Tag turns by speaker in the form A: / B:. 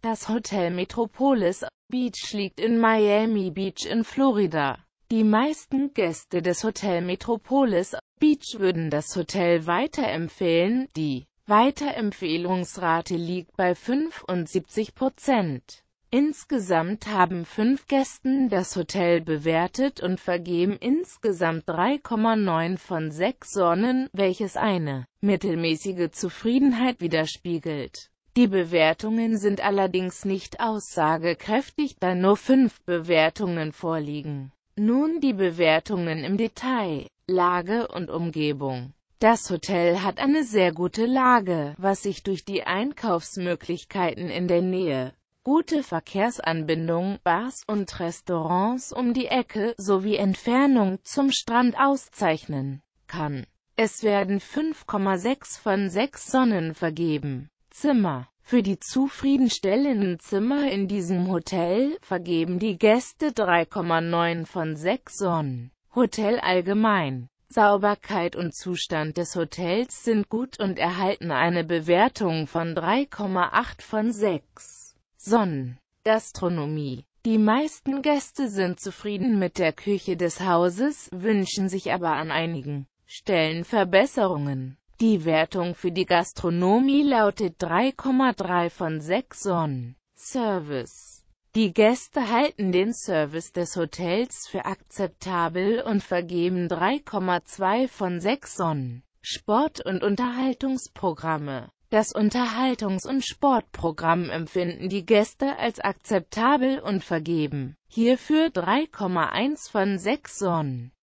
A: Das Hotel Metropolis Beach liegt in Miami Beach in Florida. Die meisten Gäste des Hotel Metropolis Beach würden das Hotel weiterempfehlen, die Weiterempfehlungsrate liegt bei 75 Prozent. Insgesamt haben fünf Gästen das Hotel bewertet und vergeben insgesamt 3,9 von sechs Sonnen, welches eine mittelmäßige Zufriedenheit widerspiegelt. Die Bewertungen sind allerdings nicht aussagekräftig, da nur fünf Bewertungen vorliegen. Nun die Bewertungen im Detail, Lage und Umgebung. Das Hotel hat eine sehr gute Lage, was sich durch die Einkaufsmöglichkeiten in der Nähe, gute Verkehrsanbindung, Bars und Restaurants um die Ecke sowie Entfernung zum Strand auszeichnen kann. Es werden 5,6 von 6 Sonnen vergeben. Zimmer. Für die zufriedenstellenden Zimmer in diesem Hotel vergeben die Gäste 3,9 von 6 Sonnen. Hotel allgemein. Sauberkeit und Zustand des Hotels sind gut und erhalten eine Bewertung von 3,8 von 6 Sonnen. Gastronomie. Die meisten Gäste sind zufrieden mit der Küche des Hauses, wünschen sich aber an einigen Stellen Verbesserungen. Die Wertung für die Gastronomie lautet 3,3 von 6 Sonnen. Service die Gäste halten den Service des Hotels für akzeptabel und vergeben 3,2 von 6 Sonnen. Sport- und Unterhaltungsprogramme Das Unterhaltungs- und Sportprogramm empfinden die Gäste als akzeptabel und vergeben hierfür 3,1 von 6 Sonnen.